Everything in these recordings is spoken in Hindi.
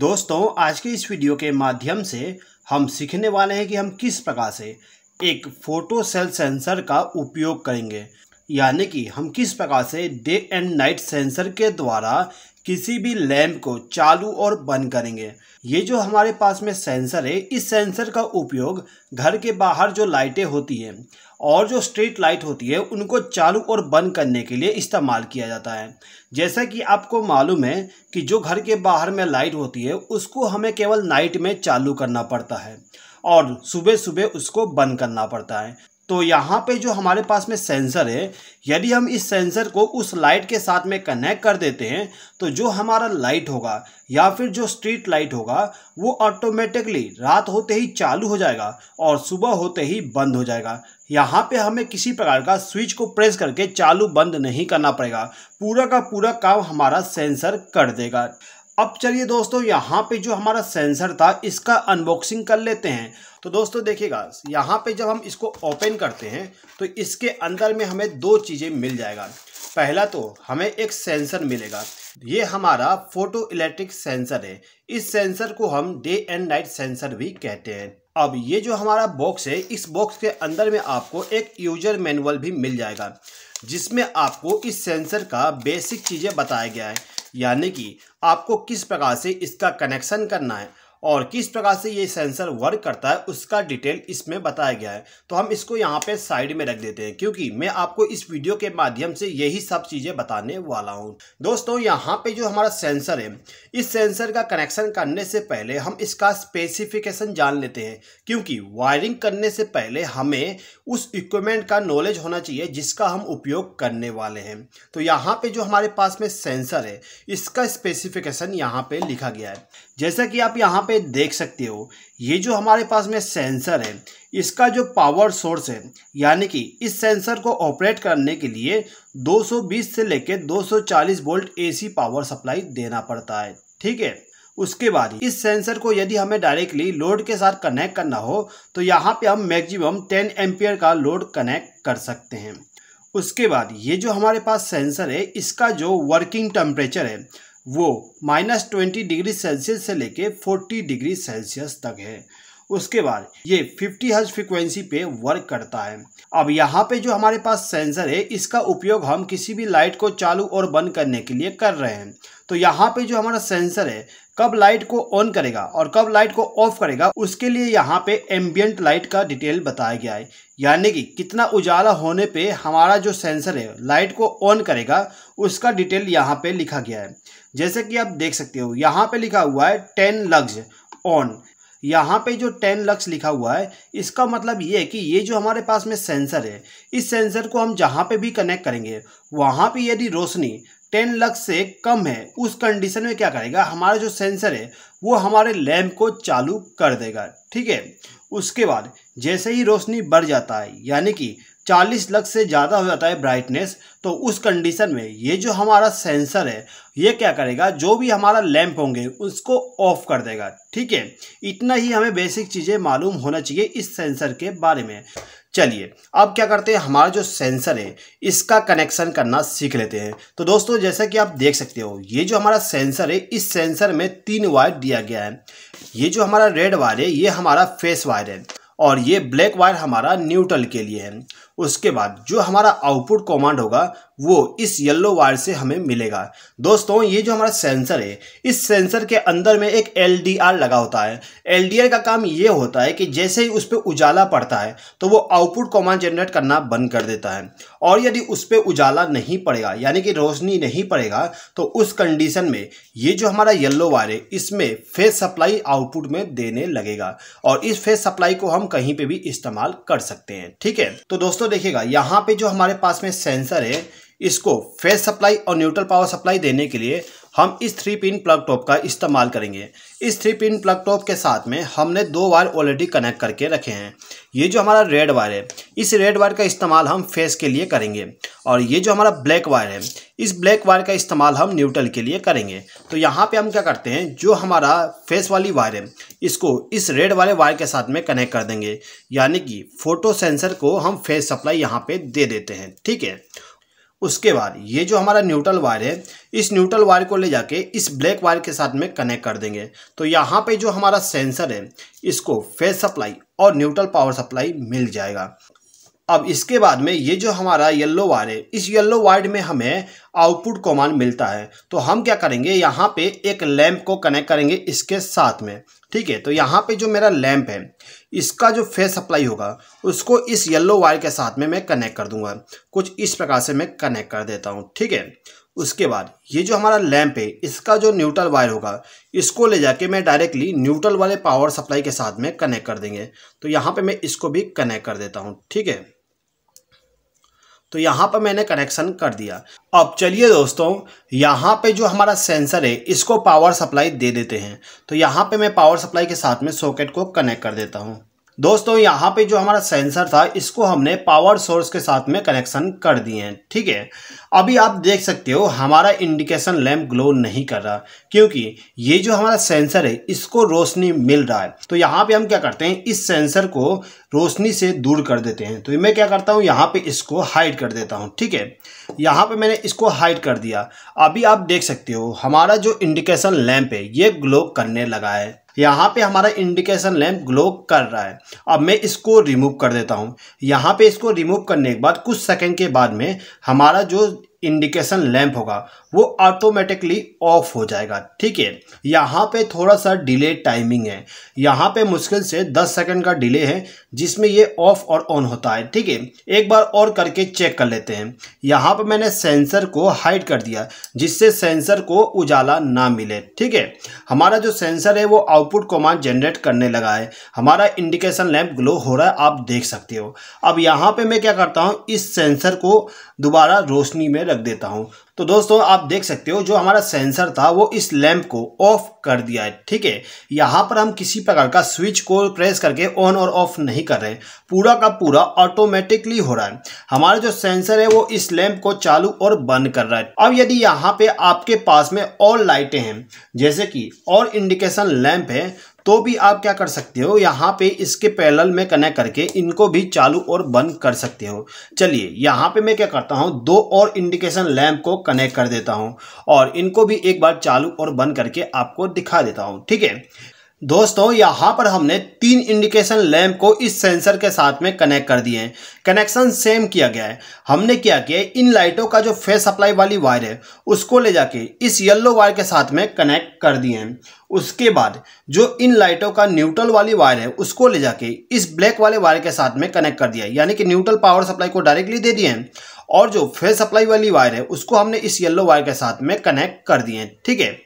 दोस्तों आज के इस वीडियो के माध्यम से हम सीखने वाले हैं कि हम किस प्रकार से एक फोटो सेल सेंसर का उपयोग करेंगे यानी कि हम किस प्रकार से डे एंड नाइट सेंसर के द्वारा किसी भी लैम्प को चालू और बंद करेंगे ये जो हमारे पास में सेंसर है इस सेंसर का उपयोग घर के बाहर जो लाइटें होती हैं और जो स्ट्रीट लाइट होती है उनको चालू और बंद करने के लिए इस्तेमाल किया जाता है जैसा कि आपको मालूम है कि जो घर के बाहर में लाइट होती है उसको हमें केवल नाइट में चालू करना पड़ता है और सुबह सुबह उसको बंद करना पड़ता है तो यहाँ पे जो हमारे पास में सेंसर है यदि हम इस सेंसर को उस लाइट के साथ में कनेक्ट कर देते हैं तो जो हमारा लाइट होगा या फिर जो स्ट्रीट लाइट होगा वो ऑटोमेटिकली रात होते ही चालू हो जाएगा और सुबह होते ही बंद हो जाएगा यहाँ पे हमें किसी प्रकार का स्विच को प्रेस करके चालू बंद नहीं करना पड़ेगा पूरा का पूरा काम हमारा सेंसर कर देगा अब चलिए दोस्तों यहाँ पे जो हमारा सेंसर था इसका अनबॉक्सिंग कर लेते हैं तो दोस्तों देखिएगा यहाँ पे जब हम इसको ओपन करते हैं तो इसके अंदर में हमें दो चीज़ें मिल जाएगा पहला तो हमें एक सेंसर मिलेगा ये हमारा फोटो इलेक्ट्रिक सेंसर है इस सेंसर को हम डे एंड नाइट सेंसर भी कहते हैं अब ये जो हमारा बॉक्स है इस बॉक्स के अंदर में आपको एक यूजर मैनुअल भी मिल जाएगा जिसमें आपको इस सेंसर का बेसिक चीज़ें बताया गया है यानी कि आपको किस प्रकार से इसका कनेक्शन करना है और किस प्रकार से ये सेंसर वर्क करता है उसका डिटेल इसमें बताया गया है तो हम इसको यहाँ पे साइड में रख देते हैं क्योंकि मैं आपको इस वीडियो के माध्यम से यही सब चीज़ें बताने वाला हूँ दोस्तों यहाँ पे जो हमारा सेंसर है इस सेंसर का कनेक्शन करने से पहले हम इसका स्पेसिफिकेशन जान लेते हैं क्योंकि वायरिंग करने से पहले हमें उस इक्विपमेंट का नॉलेज होना चाहिए जिसका हम उपयोग करने वाले हैं तो यहाँ पे जो हमारे पास में सेंसर है इसका स्पेसिफिकेशन यहाँ पे लिखा गया है जैसा कि आप यहाँ पे देख सकते हो ये जो हमारे पास में सेंसर है इसका जो पावर सोर्स है यानी कि इस सेंसर को ऑपरेट करने के लिए 220 से लेकर 240 वोल्ट एसी पावर सप्लाई देना पड़ता है ठीक है उसके बाद इस सेंसर को यदि हमें डायरेक्टली लोड के साथ कनेक्ट करना हो तो यहाँ पे हम मैक्सिमम 10 एम्पियर का लोड कनेक्ट कर सकते हैं उसके बाद ये जो हमारे पास सेंसर है इसका जो वर्किंग टेम्परेचर है वो माइनस ट्वेंटी डिग्री सेल्सियस से लेके फोर्टी डिग्री सेल्सियस तक है उसके बाद ये 50 हर्ज फ्रिक्वेंसी पे वर्क करता है अब यहाँ पे जो हमारे पास सेंसर है इसका उपयोग हम किसी भी लाइट को चालू और बंद करने के लिए कर रहे हैं तो यहाँ पे जो हमारा सेंसर है कब लाइट को ऑन करेगा और कब लाइट को ऑफ करेगा उसके लिए यहाँ पे एम्बियंट लाइट का डिटेल बताया गया है यानी कि कितना उजाला होने पे हमारा जो सेंसर है लाइट को ऑन करेगा उसका डिटेल यहाँ पे लिखा गया है जैसे कि आप देख सकते हो यहाँ पे लिखा हुआ है टेन लग्ज ऑन यहाँ पे जो टेन लक्स लिखा हुआ है इसका मतलब ये है कि ये जो हमारे पास में सेंसर है इस सेंसर को हम जहाँ पे भी कनेक्ट करेंगे वहाँ पे यदि रोशनी टेन लक्स से कम है उस कंडीशन में क्या करेगा हमारा जो सेंसर है वो हमारे लैम्प को चालू कर देगा ठीक है उसके बाद जैसे ही रोशनी बढ़ जाता है यानी कि 40 लक्स से ज़्यादा हो जाता है ब्राइटनेस तो उस कंडीशन में ये जो हमारा सेंसर है ये क्या करेगा जो भी हमारा लैंप होंगे उसको ऑफ कर देगा ठीक है इतना ही हमें बेसिक चीज़ें मालूम होना चाहिए इस सेंसर के बारे में चलिए अब क्या करते हैं हमारा जो सेंसर है इसका कनेक्शन करना सीख लेते हैं तो दोस्तों जैसा कि आप देख सकते हो ये जो हमारा सेंसर है इस सेंसर में तीन वायर दिया गया है ये जो हमारा रेड वायर है ये हमारा फेस वायर है और ये ब्लैक वायर हमारा न्यूट्रल के लिए है उसके बाद जो हमारा आउटपुट कमांड होगा वो इस येल्लो वायर से हमें मिलेगा दोस्तों ये जो हमारा सेंसर है इस सेंसर के अंदर में एक एल लगा होता है एल का काम ये होता है कि जैसे ही उस पर उजाला पड़ता है तो वो आउटपुट कॉमांड जनरेट करना बंद कर देता है और यदि उस पर उजाला नहीं पड़ेगा यानी कि रोशनी नहीं पड़ेगा तो उस कंडीशन में ये जो हमारा येल्लो वायर है इसमें फेस सप्लाई आउटपुट में देने लगेगा और इस फेस सप्लाई को हम कहीं पर भी इस्तेमाल कर सकते हैं ठीक है तो दोस्तों देखिएगा यहाँ पर जो हमारे पास में सेंसर है इसको फेस सप्लाई और न्यूट्रल पावर सप्लाई देने के लिए हम इस थ्री पिन प्लग टॉप का इस्तेमाल करेंगे इस थ्री पिन प्लग टॉप के साथ में हमने दो वायर ऑलरेडी कनेक्ट करके रखे हैं ये जो हमारा रेड वायर है इस रेड वायर का इस्तेमाल हम फेस के लिए करेंगे और ये जो हमारा ब्लैक वायर है इस ब्लैक वायर का इस्तेमाल हम न्यूट्रल के लिए करेंगे तो यहाँ पर हम क्या करते हैं जो हमारा फेस वाली वायर है इसको इस रेड वाले वायर के साथ में कनेक्ट कर देंगे यानी कि फोटो सेंसर को हम फेस सप्लाई यहाँ पर दे देते हैं ठीक है उसके बाद ये जो हमारा न्यूट्रल वायर है इस न्यूट्रल वायर को ले जाके इस ब्लैक वायर के साथ में कनेक्ट कर देंगे तो यहाँ पे जो हमारा सेंसर है इसको फेज सप्लाई और न्यूट्रल पावर सप्लाई मिल जाएगा अब इसके बाद में ये जो हमारा येल्लो वायर है इस येल्लो वायर में हमें आउटपुट कमांड मिलता है तो हम क्या करेंगे यहाँ पे एक लैंप को कनेक्ट करेंगे इसके साथ में ठीक है तो यहाँ पे जो मेरा लैंप है इसका जो फेस सप्लाई होगा उसको इस येल्लो वायर के साथ में मैं कनेक्ट कर दूंगा कुछ इस प्रकार से मैं कनेक्ट कर देता हूँ ठीक है उसके बाद ये जो हमारा लैंप है इसका जो न्यूट्रल वायर होगा इसको ले जाके मैं डायरेक्टली न्यूट्रल वाले पावर सप्लाई के साथ में कनेक्ट कर देंगे तो यहाँ पे मैं इसको भी कनेक्ट कर देता हूँ ठीक है तो यहाँ पर मैंने कनेक्शन कर दिया अब चलिए दोस्तों यहाँ पे जो हमारा सेंसर है इसको पावर सप्लाई दे देते हैं तो यहाँ पे मैं पावर सप्लाई के साथ में सॉकेट को कनेक्ट कर देता हूँ दोस्तों यहाँ पे जो हमारा सेंसर था इसको हमने पावर सोर्स के साथ में कनेक्शन कर दिए हैं ठीक है अभी आप देख सकते हो हमारा इंडिकेशन लैम्प ग्लो नहीं कर रहा क्योंकि ये जो हमारा सेंसर है इसको रोशनी मिल रहा है तो यहाँ पे हम क्या करते हैं इस सेंसर को रोशनी से दूर कर देते हैं तो मैं क्या करता हूँ यहाँ पर इसको हाइड कर देता हूँ ठीक है यहाँ पर मैंने इसको हाइड कर दिया अभी आप देख सकते हो हमारा जो इंडिकेशन लैम्प है ये ग्लो करने लगा है यहाँ पे हमारा इंडिकेशन लैम्प ग्लो कर रहा है अब मैं इसको रिमूव कर देता हूँ यहाँ पे इसको रिमूव करने के बाद कुछ सेकंड के बाद में हमारा जो इंडिकेशन लैंप होगा वो ऑटोमेटिकली ऑफ हो जाएगा ठीक है यहाँ पे थोड़ा सा डिले टाइमिंग है यहाँ पे मुश्किल से 10 सेकंड का डिले है जिसमें ये ऑफ और ऑन होता है ठीक है एक बार और करके चेक कर लेते हैं यहाँ पे मैंने सेंसर को हाइड कर दिया जिससे सेंसर को उजाला ना मिले ठीक है हमारा जो सेंसर है वो आउटपुट कमांड जनरेट करने लगा है हमारा इंडिकेशन लैम्प ग्लो हो रहा है आप देख सकते हो अब यहाँ पर मैं क्या करता हूँ इस सेंसर को दोबारा रोशनी में रख देता हूँ तो दोस्तों आप देख सकते हो जो हमारा सेंसर था वो इस लैंप को ऑफ कर दिया है ठीक है यहाँ पर हम किसी प्रकार का स्विच को प्रेस करके ऑन और ऑफ नहीं कर रहे पूरा का पूरा ऑटोमेटिकली हो रहा है हमारा जो सेंसर है वो इस लैंप को चालू और बंद कर रहा है अब यदि यहाँ पे आपके पास में और लाइटें हैं जैसे कि और इंडिकेशन लैंप है तो भी आप क्या कर सकते हो यहाँ पे इसके पैरल में कनेक्ट करके इनको भी चालू और बंद कर सकते हो चलिए यहाँ पे मैं क्या करता हूँ दो और इंडिकेशन लैम्प को कनेक्ट कर देता हूँ और इनको भी एक बार चालू और बंद करके आपको दिखा देता हूँ ठीक है दोस्तों यहाँ पर हमने तीन इंडिकेशन लैम्प को इस सेंसर के साथ में कनेक्ट कर दिए हैं कनेक्शन सेम किया गया है हमने क्या किया इन लाइटों का जो फेस सप्लाई वाली वायर है उसको ले जाके इस येलो वायर के साथ में कनेक्ट कर दिए हैं उसके बाद जो इन लाइटों का न्यूट्रल वाली वायर है उसको ले जाके इस ब्लैक वाले वायर के साथ में कनेक्ट कर दिया यानी कि न्यूट्रल पावर सप्लाई को डायरेक्टली दे दिए हैं और जो फेस सप्लाई वाली वायर है उसको हमने इस येलो वायर के साथ में कनेक्ट कर दिए हैं ठीक है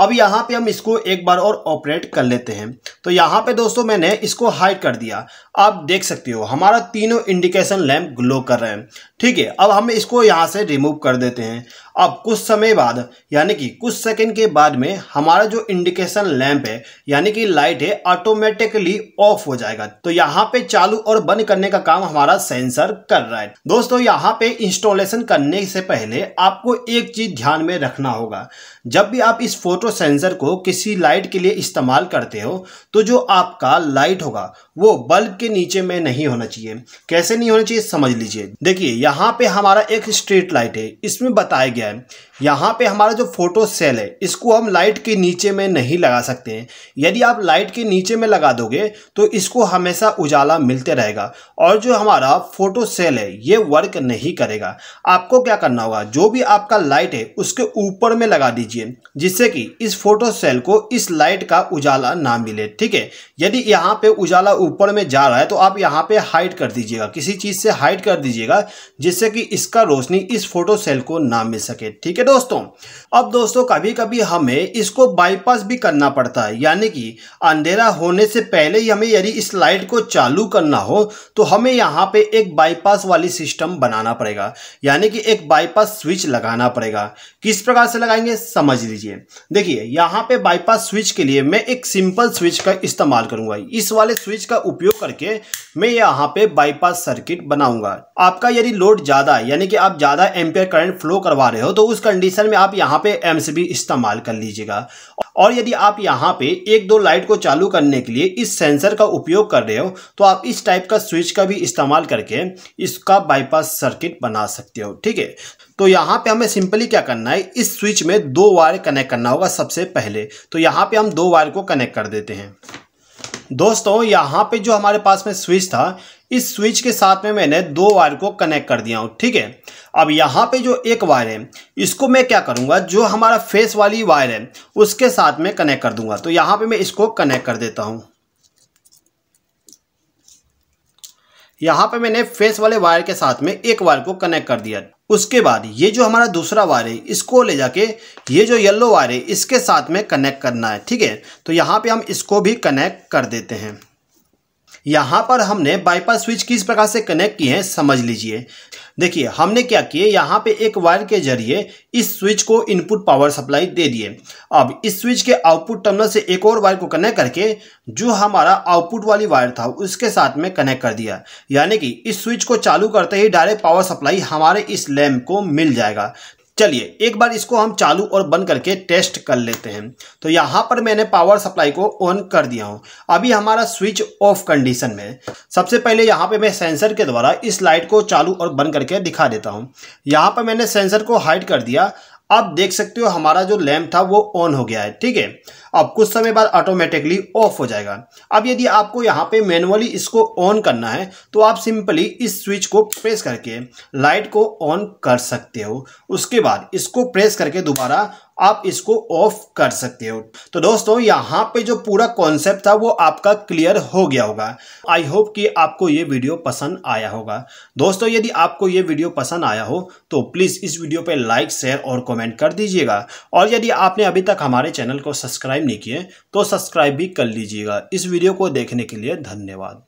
अब यहाँ पे हम इसको एक बार और ऑपरेट कर लेते हैं तो यहाँ पे दोस्तों मैंने इसको हाइड कर दिया आप देख सकते हो हमारा तीनों इंडिकेशन लैम्प ग्लो कर रहे हैं ठीक है अब हम इसको यहाँ से रिमूव कर देते हैं अब कुछ समय बाद यानी कि कुछ सेकंड के बाद में हमारा जो इंडिकेशन इंडक्शन लैंप है यानी कि लाइट है ऑटोमेटिकली ऑफ हो जाएगा तो यहाँ पे चालू और बंद करने का काम हमारा सेंसर कर रहा है दोस्तों यहाँ पे इंस्टॉलेशन करने से पहले आपको एक चीज ध्यान में रखना होगा जब भी आप इस फोटो सेंसर को किसी लाइट के लिए इस्तेमाल करते हो तो जो आपका लाइट होगा वो बल्ब के नीचे में नहीं होना चाहिए कैसे नहीं होना चाहिए समझ लीजिए देखिए यहाँ पे हमारा एक स्ट्रीट लाइट है इसमें बताया गया है यहाँ पे हमारा जो फोटो सेल है इसको हम लाइट के नीचे में नहीं लगा सकते हैं यदि आप लाइट के नीचे में लगा दोगे तो इसको हमेशा उजाला मिलते रहेगा और जो हमारा फोटो सेल है ये वर्क नहीं करेगा आपको क्या करना होगा जो भी आपका लाइट है उसके ऊपर में लगा दीजिए जिससे कि इस फोटो सेल को इस लाइट का उजाला ना मिले ठीक है यदि यहाँ पर उजाला ऊपर में जा रहा है तो आप यहाँ पर हाइड कर दीजिएगा किसी चीज़ से हाइड कर दीजिएगा जिससे कि इसका रोशनी इस फोटो सेल को ना मिल सके ठीक है दोस्तों अब दोस्तों कभी कभी हमें इसको बाईपास भी करना पड़ता है यानी कि अंधेरा होने से पहले ही हमें यदि इस लाइट को चालू करना हो तो हमें यहाँ पे एक बाईपास वाली सिस्टम बनाना पड़ेगा यानी कि एक बाईपास स्विच लगाना पड़ेगा किस प्रकार से लगाएंगे समझ लीजिए देखिए यहाँ पे बाईपास स्विच के लिए मैं एक सिंपल स्विच का इस्तेमाल करूंगा इस वाले स्विच का उपयोग करके मैं यहाँ पे बाईपास सर्किट बनाऊंगा आपका यदि लोड ज्यादा है यानी कि आप ज्यादा एम्पेयर करंट फ्लो करवा रहे हो तो उस कंडीशन में आप यहाँ पे एम्स बी इस्तेमाल कर लीजिएगा और यदि आप यहाँ पे एक दो लाइट को चालू करने के लिए इस सेंसर का उपयोग कर रहे हो तो आप इस टाइप का स्विच का भी इस्तेमाल करके इसका बाईपास सर्किट बना सकते हो ठीक है तो यहाँ पे हमें सिंपली क्या करना है इस स्विच में दो वायर कनेक्ट करना होगा सबसे पहले तो यहाँ पे हम दो वायर को कनेक्ट कर देते हैं दोस्तों यहाँ पे जो हमारे पास में स्विच था इस स्विच के साथ में मैंने दो वायर को कनेक्ट कर दिया हूँ ठीक है अब यहाँ पे जो एक वायर है इसको मैं क्या करूँगा जो हमारा फेस वाली वायर है उसके साथ में कनेक्ट कर दूंगा तो यहाँ पे मैं इसको कनेक्ट कर देता हूँ यहाँ पे मैंने फेस वाले वायर के साथ में एक वायर को कनेक्ट कर दिया उसके बाद ये जो हमारा दूसरा वायर है इसको ले जाके ये जो येलो वायर है इसके साथ में कनेक्ट करना है ठीक है तो यहाँ पे हम इसको भी कनेक्ट कर देते हैं यहाँ पर हमने बाईपास स्विच किस प्रकार से कनेक्ट किए हैं समझ लीजिए देखिए हमने क्या किए यहाँ पे एक वायर के जरिए इस स्विच को इनपुट पावर सप्लाई दे दिए अब इस स्विच के आउटपुट टर्मिनल से एक और वायर को कनेक्ट करके जो हमारा आउटपुट वाली वायर था उसके साथ में कनेक्ट कर दिया यानी कि इस स्विच को चालू करते ही डायरेक्ट पावर सप्लाई हमारे इस लैम्प को मिल जाएगा चलिए एक बार इसको हम चालू और बंद करके टेस्ट कर लेते हैं तो यहाँ पर मैंने पावर सप्लाई को ऑन कर दिया हूँ अभी हमारा स्विच ऑफ कंडीशन में सबसे पहले यहाँ पे मैं सेंसर के द्वारा इस लाइट को चालू और बंद करके दिखा देता हूँ यहाँ पर मैंने सेंसर को हाइड कर दिया अब देख सकते हो हमारा जो लैम्प था वो ऑन हो गया है ठीक है अब कुछ समय बाद ऑटोमेटिकली ऑफ हो जाएगा अब यदि आपको यहाँ पे मैनुअली इसको ऑन करना है तो आप सिंपली इस स्विच को प्रेस करके लाइट को ऑन कर सकते हो उसके बाद इसको प्रेस करके दोबारा आप इसको ऑफ कर सकते हो तो दोस्तों यहाँ पे जो पूरा कॉन्सेप्ट था वो आपका क्लियर हो गया होगा आई होप कि आपको ये वीडियो पसंद आया होगा दोस्तों यदि आपको ये वीडियो पसंद आया हो तो प्लीज़ इस वीडियो पे लाइक शेयर और कमेंट कर दीजिएगा और यदि आपने अभी तक हमारे चैनल को सब्सक्राइब नहीं किए तो सब्सक्राइब भी कर लीजिएगा इस वीडियो को देखने के लिए धन्यवाद